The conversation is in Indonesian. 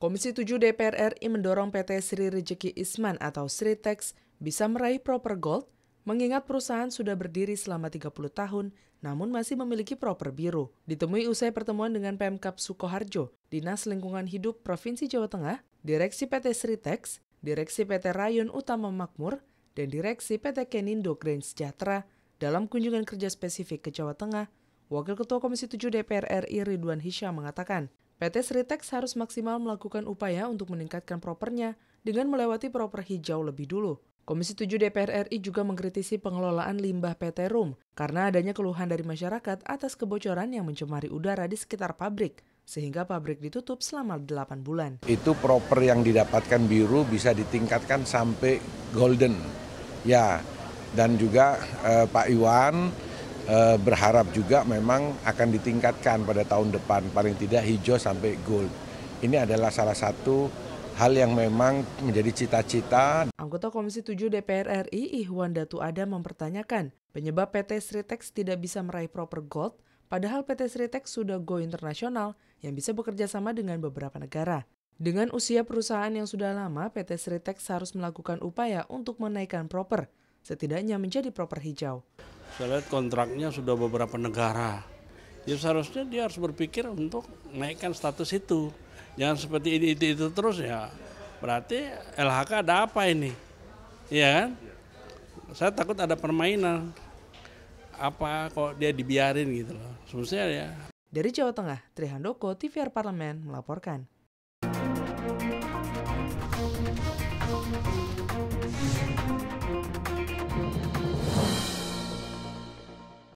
Komisi 7 DPR RI mendorong PT Sri Rejeki Isman atau Sritex bisa meraih proper gold, mengingat perusahaan sudah berdiri selama 30 tahun namun masih memiliki proper biru. Ditemui usai pertemuan dengan Pemkap Sukoharjo, Dinas Lingkungan Hidup Provinsi Jawa Tengah, Direksi PT Sritex, Direksi PT Rayon Utama Makmur, dan Direksi PT Kenindo Grand Sejahtera dalam kunjungan kerja spesifik ke Jawa Tengah, Wakil Ketua Komisi 7 DPR RI Ridwan Hisham mengatakan, PT Sritex harus maksimal melakukan upaya untuk meningkatkan propernya dengan melewati proper hijau lebih dulu. Komisi 7 DPR RI juga mengkritisi pengelolaan limbah PT RUM karena adanya keluhan dari masyarakat atas kebocoran yang mencemari udara di sekitar pabrik sehingga pabrik ditutup selama 8 bulan. Itu proper yang didapatkan biru bisa ditingkatkan sampai golden. Ya, dan juga eh, Pak Iwan eh, berharap juga memang akan ditingkatkan pada tahun depan paling tidak hijau sampai gold. Ini adalah salah satu hal yang memang menjadi cita-cita. Anggota Komisi 7 DPR RI Ihwan Datu Adam mempertanyakan penyebab PT Sritex tidak bisa meraih proper gold padahal PT Sritex sudah go internasional yang bisa bekerja sama dengan beberapa negara. Dengan usia perusahaan yang sudah lama, PT Sritex harus melakukan upaya untuk menaikkan proper setidaknya menjadi proper hijau. Saya lihat kontraknya sudah beberapa negara. Ya seharusnya dia harus berpikir untuk naikkan status itu. Jangan seperti ini itu, itu terus ya. Berarti LHK ada apa ini? Iya kan? Saya takut ada permainan. Apa kok dia dibiarin gitu loh. Sebenarnya ya. Dari Jawa Tengah, Trihandoko, TVR Parlemen melaporkan.